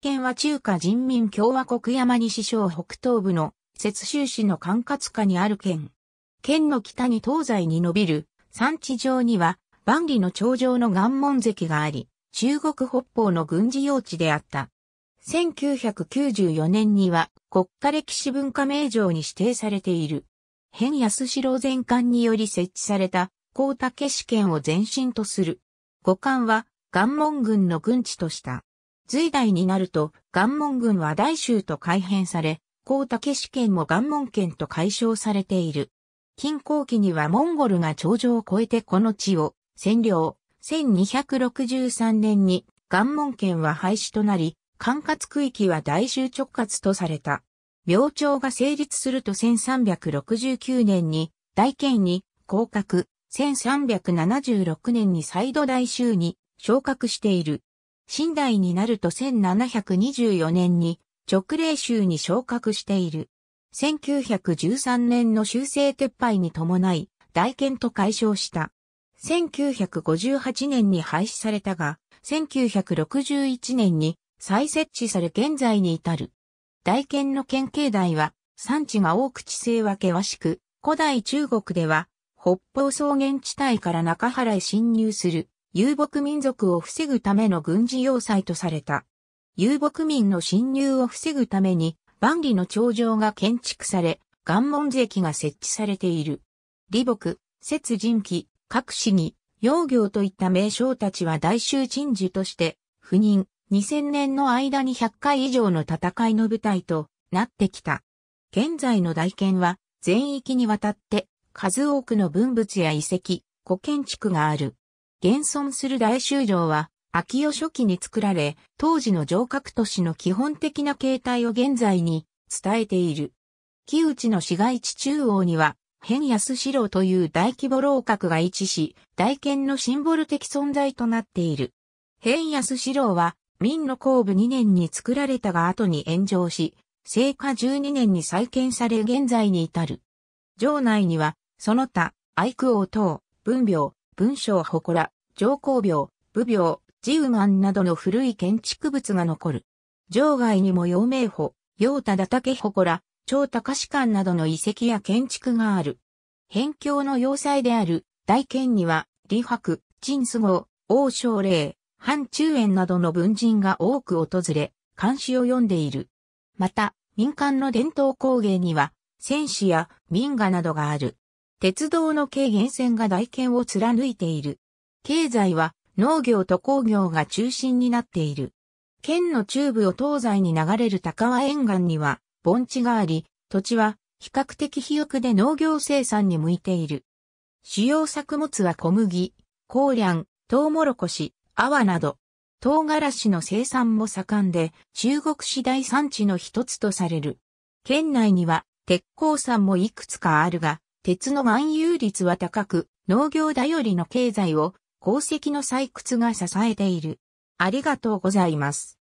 県は中華人民共和国山西省北東部の雪州市の管轄下にある県。県の北に東西に伸びる山地上には万里の頂上の岩門石があり、中国北方の軍事用地であった。1994年には国家歴史文化名城に指定されている。変安城全館により設置された高竹市県を前身とする。五館は岩門軍の軍地とした。隋代になると、岩門軍は大州と改変され、高武市県も岩門県と解消されている。近後期にはモンゴルが頂上を越えてこの地を占領。1263年に岩門県は廃止となり、管轄区域は大州直轄とされた。明朝が成立すると1369年に大県に降格、1376年に再度大州に昇格している。新代になると1724年に直令州に昇格している。1913年の修正撤廃に伴い、大剣と解消した。1958年に廃止されたが、1961年に再設置され現在に至る。大剣の県境内は、産地が多く地勢は険しく、古代中国では、北方草原地帯から中原へ侵入する遊牧民族を防ぐための軍事要塞とされた。遊牧民の侵入を防ぐために、万里の長城が建築され、岩門石が設置されている。李牧、雪人記、各市議、養業といった名称たちは大衆鎮守として、赴任、2000年の間に100回以上の戦いの舞台となってきた。現在の大剣は全域にわたって数多くの文物や遺跡、古建築がある。現存する大衆城は、秋代初期に作られ、当時の城郭都市の基本的な形態を現在に伝えている。木内の市街地中央には、変安城という大規模楼閣が位置し、大剣のシンボル的存在となっている。変安城は、明の後部2年に作られたが後に炎上し、聖火12年に再建され現在に至る。城内には、その他、愛久王等、文廟、文章祠、上皇廟、武廟、自由満などの古い建築物が残る。場外にも陽明穂、陽田田竹穂ら、超高士館などの遺跡や建築がある。辺境の要塞である大剣には、李白、陳祖郷、王昌霊、範中園などの文人が多く訪れ、漢詩を読んでいる。また、民間の伝統工芸には、戦士や民画などがある。鉄道の軽減線が大剣を貫いている。経済は農業と工業が中心になっている。県の中部を東西に流れる高輪沿岸には盆地があり、土地は比較的肥沃で農業生産に向いている。主要作物は小麦、高粱、トウモロコシ、アワなど、唐辛子の生産も盛んで、中国次大産地の一つとされる。県内には鉄鉱山もいくつかあるが、鉄の含有率は高く、農業頼りの経済を功績の採掘が支えている。ありがとうございます。